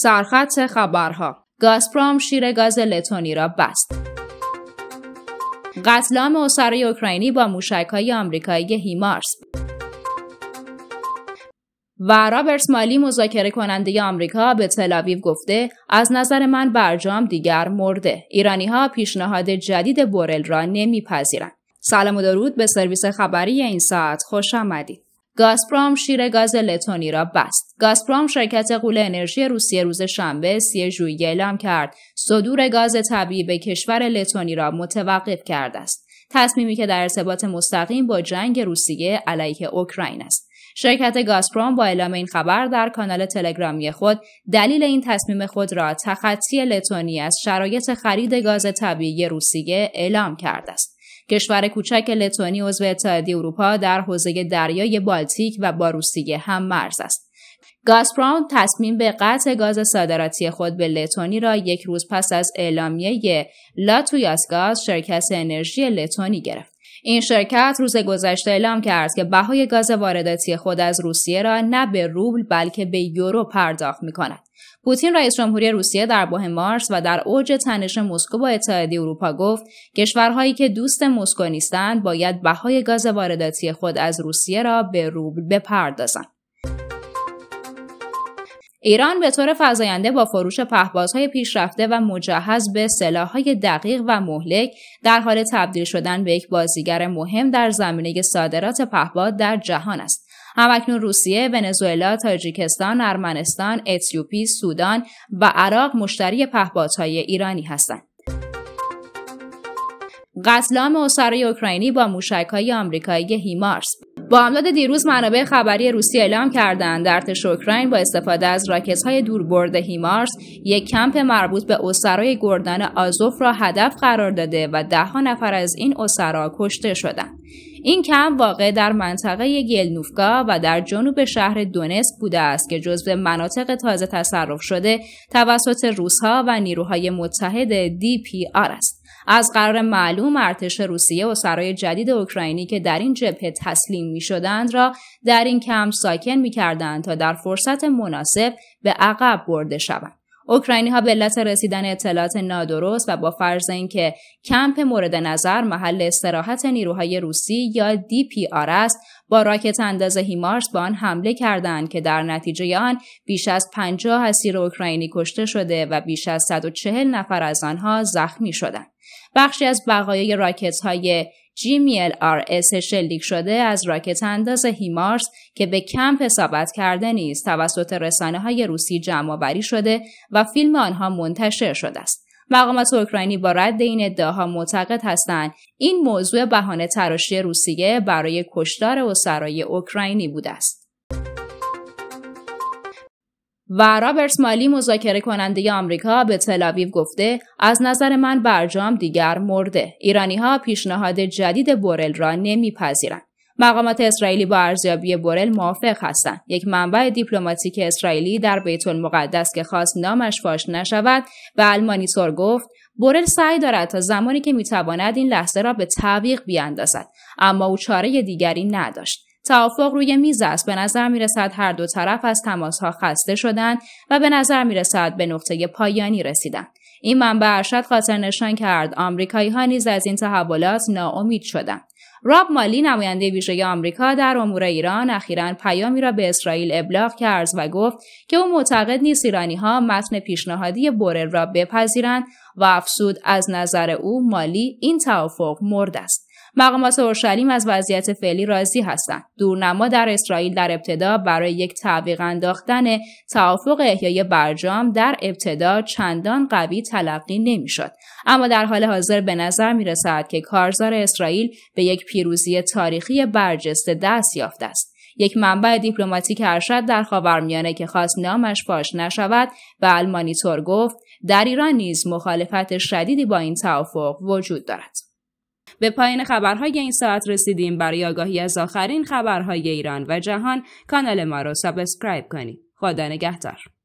سرخط خبرها گازپروم شیر گاز لتونی را بست قتل عام اسرای اوکراینی با موشکهای آمریکایی هیمارس و رابرت مالی مذاکره کننده آمریکا به تلاویو گفته از نظر من برجام دیگر مرده ایرانی ها پیشنهاد جدید بورل را نمیپذیرند سلام و درود به سرویس خبری این ساعت خوش آمدید گازپروم شیر گاز لتونی را بست. گازپروم شرکت قول انرژی روسیه روز شنبه 3 ژوئیه اعلام کرد صدور گاز طبیعی به کشور لتونی را متوقف کرده است. تصمیمی که در ارتباط مستقیم با جنگ روسیه علیه اوکراین است. شرکت گازپروم با اعلام این خبر در کانال تلگرامی خود دلیل این تصمیم خود را تخطی لتونی از شرایط خرید گاز طبیعی روسیه اعلام کرده است. کشور کوچک لتونی عضو اتحادیه اروپا در حوزه دریای بالتیک و با روسیه هم مرز است. گازپرام تصمیم به قطع گاز صادراتی خود به لتونی را یک روز پس از اعلامیه لاتویاس گاز شرکت انرژی لتونی گرفت. این شرکت روز گذشته اعلام کرد که بهای گاز وارداتی خود از روسیه را نه به روبل بلکه به یورو پرداخت می کند. پوتین رئیس جمهوری روسیه در ماه مارس و در اوج تنش مسکو با اتحادیه اروپا گفت کشورهایی که دوست مسکو نیستند باید بهای گاز وارداتی خود از روسیه را به روبل بپردازند. ایران به طور فزاینده با فروش پهپادهای پیشرفته و مجهز به سلاحهای دقیق و مهلک در حال تبدیل شدن به یک بازیگر مهم در زمینه صادرات پهپاد در جهان است همکنون روسیه، ونزوئلا، تاجیکستان، ارمنستان، اتیوپی، سودان و عراق مشتری پهپادهای ایرانی هستند. قتل عام اسرای اوکراینی با موشکهای آمریکایی هیمارس با امداد دیروز منابع خبری روسی اعلام کردند ارتش اوکراین با استفاده از های دوربرد هیمارس یک کمپ مربوط به اسرای گردان آزوف را هدف قرار داده و ده ها نفر از این اسرا کشته شدند. این کم واقع در منطقه گلنوفکا و در جنوب شهر دونسک بوده است که جزو مناطق تازه تصرف شده توسط روسها و نیروهای متحد آر است. از قرار معلوم ارتش روسیه و سرای جدید اوکراینی که در این جبهه تسلیم می شدند را در این کم ساکن می کردند تا در فرصت مناسب به عقب برده شوند. اوکراینی ها به علت رسیدن اطلاعات نادرست و با فرض اینکه کمپ مورد نظر محل استراحت نیروهای روسی یا دی پی آر است با راکت انداز هیمارس با آن حمله کردند که در نتیجه آن بیش از 50 اسیر اوکراینی کشته شده و بیش از 140 نفر از آنها زخمی شدند. بخشی از بقایای راکت های جیمیل آر اس شلیک شده از راکت انداز هیمارس که به کمپ حسابت کرده نیست توسط رسانه های روسی جمع شده و فیلم آنها منتشر شده است. مقامات اوکراینی با رد این ادعاها معتقد هستند این موضوع بهانه تراشی روسیه برای کشتار سرای اوکراینی بوده است و رابرت مالی مذاکره کننده آمریکا به تلاویو گفته از نظر من برجام دیگر مرده ایرانی ها پیشنهاد جدید بورل را نمیپذیرند مقامات اسرائیلی با ارزیابی بورل موافق هستند یک منبع دیپلماتیک اسرائیلی در بیت المقدس که خواست نامش فاش نشود به المانیتور گفت بورل سعی دارد تا زمانی که میتواند این لحظه را به تعویق بیاندازد اما او چاره دیگری نداشت توافق روی میز است به نظر میرسد هر دو طرف از تماسها خسته شدند و به نظر میرسد به نقطه پایانی رسیدند این منبع ارشد خاطر نشان کرد آمریکایی ها نیز از این تحولات ناامید شدند راب مالی نماینده ویژه آمریکا در امور ایران اخیرا پیامی را به اسرائیل ابلاغ کرد و گفت که او معتقد نیست ایرانی ها متن پیشنهادی بورل را بپذیرند و افسود از نظر او مالی این توافق مرد است مقامات اورشلیم از وضعیت فعلی راضی هستند دورنما در اسرائیل در ابتدا برای یک تعویق انداختن توافق احیای برجام در ابتدا چندان قوی تلقی نمیشد اما در حال حاضر به نظر می رسد که کارزار اسرائیل به یک پیروزی تاریخی برجسته دست یافته است یک منبع دیپلماتیک ارشد در خاورمیانه که خواست نامش فاش نشود به المانیتور گفت در ایران نیز مخالفت شدیدی با این توافق وجود دارد. به پایین خبرهای این ساعت رسیدیم برای آگاهی از آخرین خبرهای ایران و جهان کانال ما را سابسکرایب کنید. خدا نگهدار.